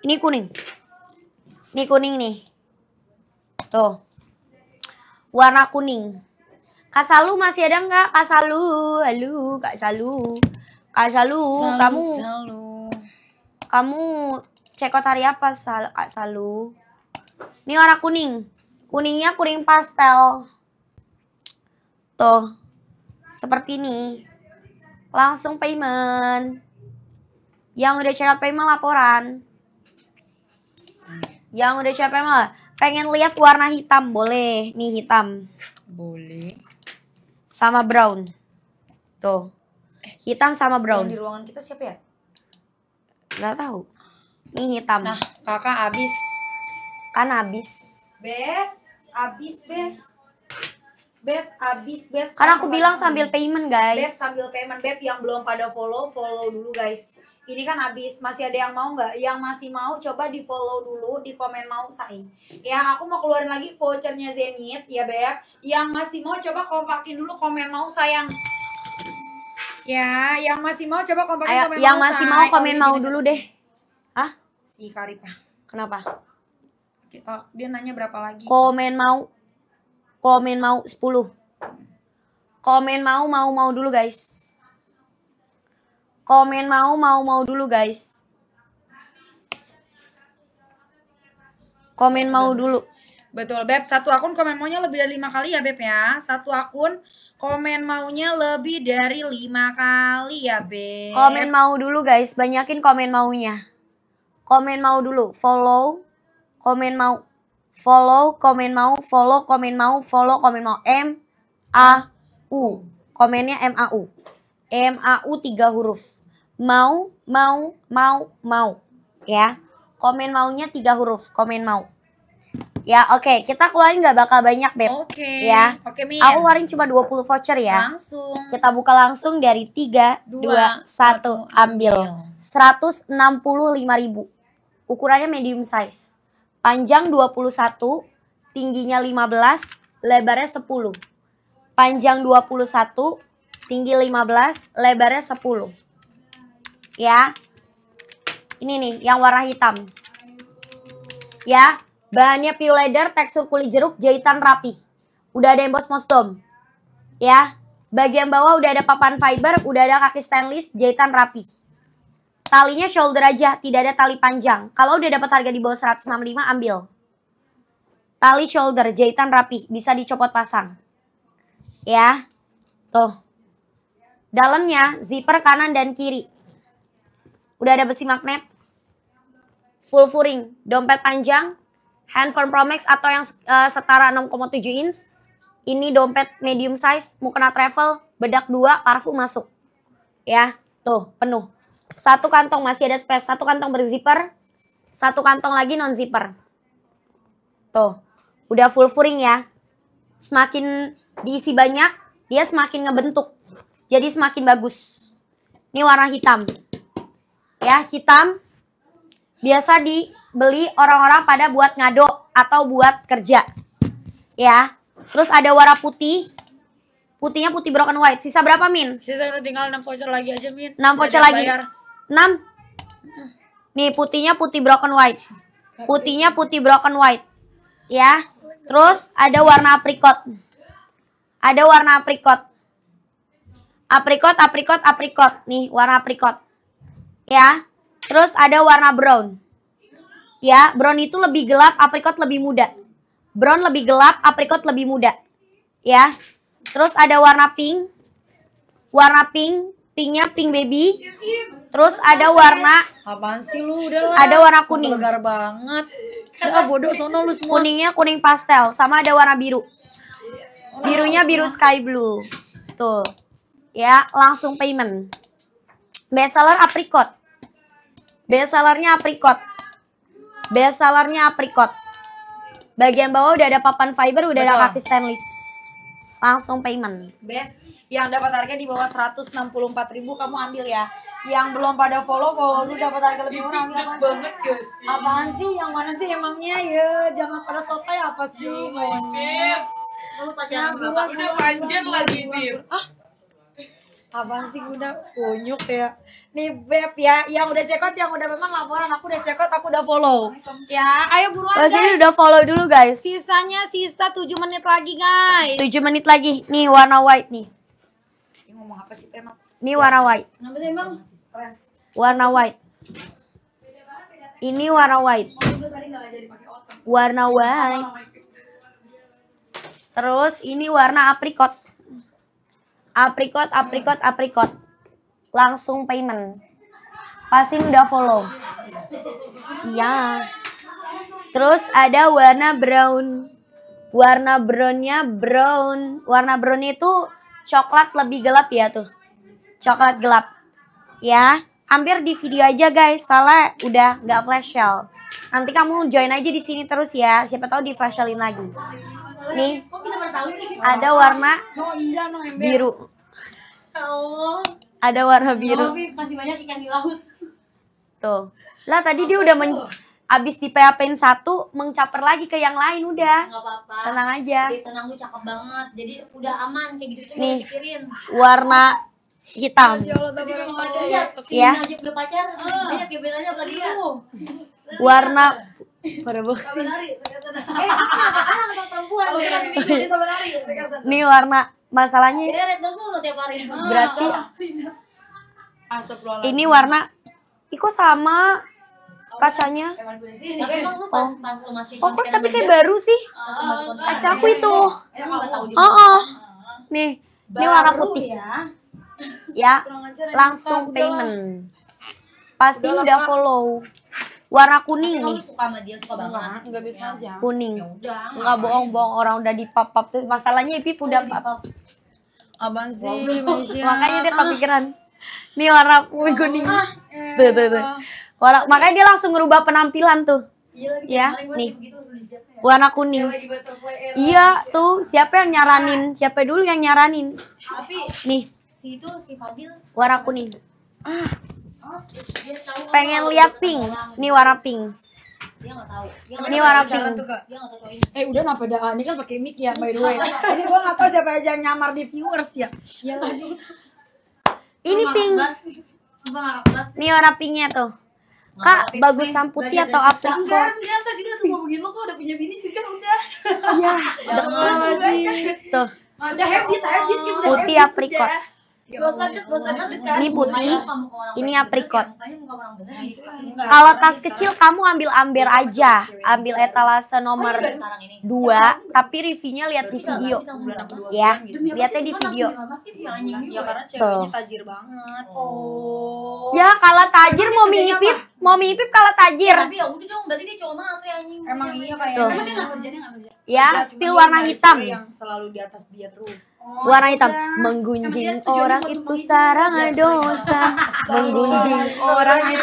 Ini kuning. Ini kuning nih. Tuh. Warna kuning. Kak Salu masih ada nggak? Kak Salu, halo Kak Salu. Kak Salu, Salu kamu Salu. Kamu cekot hari apa Sal Kak Salu? Ini warna kuning. Kuningnya kuning pastel. Tuh. Seperti ini. Langsung payment. Yang udah cekot payment laporan. Yang udah capek malah. Pengen lihat warna hitam boleh. Nih hitam. Boleh. Sama brown. Tuh. Eh, hitam sama brown. Yang di ruangan kita siapa ya? Gak tahu. Nih hitam. Nah, kakak abis Kan abis Bes, abis bes. Bes, abis bes. Karena aku bilang sambil payment, guys. Bes sambil payment, beb yang belum pada follow, follow dulu, guys ini kan habis masih ada yang mau nggak yang masih mau coba di follow dulu di komen mau saya ya aku mau keluarin lagi vouchernya Zenith ya beb yang masih mau coba kompakin dulu komen mau sayang ya yang masih mau coba kompakin Ayo, komen yang mau masih mau komen oh, mau dulu deh ah si Karipa kenapa oh, dia nanya berapa lagi komen mau komen mau 10 komen mau mau mau dulu guys Komen mau mau mau dulu guys. Komen mau dulu. Betul Beb, satu akun komen maunya lebih dari lima kali ya Beb ya Satu akun komen maunya lebih dari lima kali ya Beb Komen mau dulu guys, banyakin komen maunya Komen mau dulu, follow Komen mau Follow, komen mau, follow, komen mau, follow, komen mau M, A, U Komennya M, A, U M, A, U tiga huruf mau, mau, mau, mau. Ya, komen maunya tiga huruf, komen mau. Ya, oke, okay. kita keluarin nggak bakal banyak, Beb. Oke. Okay. Ya. Oke, okay, Aku keluarin cuma 20 voucher ya. Langsung. Kita buka langsung dari 3 2, 2 1, 1 ambil. 165 ribu Ukurannya medium size. Panjang 21, tingginya 15, lebarnya 10. Panjang 21, tinggi 15, lebarnya 10 ya. Ini nih yang warna hitam. Ya, bahannya pure leather, tekstur kulit jeruk, jahitan rapi. Udah ada emboss mostom. Ya. Bagian bawah udah ada papan fiber, udah ada kaki stainless, jahitan rapi. Talinya shoulder aja, tidak ada tali panjang. Kalau udah dapat harga di bawah 165 ambil. Tali shoulder, jahitan rapi, bisa dicopot pasang. Ya. Tuh. Dalamnya zipper kanan dan kiri. Udah ada besi magnet, full furing, dompet panjang, handphone Pro Max atau yang uh, setara 6,7 inch. Ini dompet medium size, mukena travel, bedak dua, parfum masuk. Ya, tuh penuh. Satu kantong masih ada space, satu kantong berzipper, satu kantong lagi non zipper. Tuh, udah full furing ya. Semakin diisi banyak, dia semakin ngebentuk. Jadi semakin bagus. Ini warna hitam ya hitam biasa dibeli orang-orang pada buat ngado atau buat kerja ya terus ada warna putih putihnya putih broken white sisa berapa min sisa tinggal 6 voucher lagi aja min 6 voucher lagi bayar. 6 nih putihnya putih broken white putihnya putih broken white ya terus ada warna apricot ada warna apricot apricot apricot apricot nih warna apricot ya. Terus ada warna brown. Ya, brown itu lebih gelap, apricot lebih muda. Brown lebih gelap, apricot lebih muda. Ya. Terus ada warna pink. Warna pink, pinknya pink baby. Terus ada warna Apaan sih lu udah Ada warna kuning. Legar banget. Udah ya bodoh sono lu semua. Kuningnya kuning pastel sama ada warna biru. Birunya biru sky blue. Tuh. Ya, langsung payment. Bestseller apricot Best sellernya apricot. Best apricot. Bagian bawah udah ada papan fiber, udah Betul. ada kaki stainless. Langsung payment. Best yang dapat harga di bawah ribu kamu ambil ya. Yang belum pada follow follow lu dapat harga lebih murah ambil apa banget sih? Apaan sih yang mana sih emangnya ya? Jangan pada sotay apa sih? Monyet. ya, pakai apa? Udah panjat lagi, Bib. Ah, Abang sih udah kunyuk ya nih beb ya yang udah check out yang udah memang laporan aku udah check aku udah follow ya ayo buruan Mas guys udah follow dulu guys sisanya sisa 7 menit lagi guys 7 menit lagi nih warna white nih ini ngomong apa sih emang ini warna white sih emang warna white ini warna white warna white terus ini warna apricot Aprikot, aprikot, aprikot. langsung payment pasti udah follow iya terus ada warna brown warna brownnya brown warna brown itu coklat lebih gelap ya tuh coklat gelap ya hampir di video aja guys salah udah nggak flash sale nanti kamu join aja di sini terus ya siapa tahu di flash sale lagi nih ada warna biru ya ada warna ya biru masih banyak ikan di laut tuh lah tadi dia udah men abis di PHP-in satu, mengcaper lagi ke yang lain udah. nggak apa-apa. Tenang aja. Jadi tenang lu cakep banget. Jadi udah aman kayak gitu tuh Nih, pikirin. Warna hitam. Iya, iya. Ya Allah, ya. Aja punya pacar, banyak gebetannya apalagi ya. Warna pada bu. Eh, iya, oh, iya, iya, nih warna masalahnya. Ah, Berarti ini warna Iko sama oh, kacanya. Oh, oh kok tapi kayak baru sih kaca aku itu. Oh, oh. nih ini warna putih ya. ya langsung payment. Pasti udah follow warna kuning Tapi nih. suka sama dia suka banget. Enggak, enggak bisa ya. aja. Kuning. Ya udah. Enggak bohong-bohong orang udah dipap-pap tuh masalahnya ipi udah pop. pap. Abang sih, Malaysia. Makanya dia kepikiran. Ah. Nih warna kuning. Oh, ah, eh, tuh, tuh, tuh. Warna, iya. makanya dia langsung ngerubah penampilan tuh. Iya lagi ya, nih. Gitu, ya. warna kuning. Iya, tuh siapa yang nyaranin? Siapa dulu yang nyaranin? Tapi nih, si itu si Fadil warna kuning. Ah pengen lihat pink ini warna pink ini warna pink. Eh udah napa dah? Ini kan pakai mic ya by the way. Ini gua nggak tahu siapa aja yang nyamar di viewers ya. Iya, ini pink. Ini warna pinknya tuh. Kak, bagus samputi atau apa? dia semua begini kok udah punya bini juga kan? udah. Iya. Kan? Tuh. Udah Putih apricot. Ya ini putih, ini aprikot. Nah, kan kalau tas kecil kamu ambil amber iya, aja, ambil etalase nomor 2, iya, iya, tapi reviewnya lihat di video. Ya, lihatnya di video. Ya karena ceweknya tajir banget. Oh. Ya kalau tajir mau mengipit mau Ipip kalau tajir. Tapi ya udah dong, berarti dia cowok matre anjing. Emang iya kayak. Emang dia enggak kerja dia enggak kerja. Ya, Enggak, spill warna hitam. Yang selalu di atas dia terus. Oh, warna hitam iya. menggunjing ya, orang itu sarang dosa. menggunjing orang itu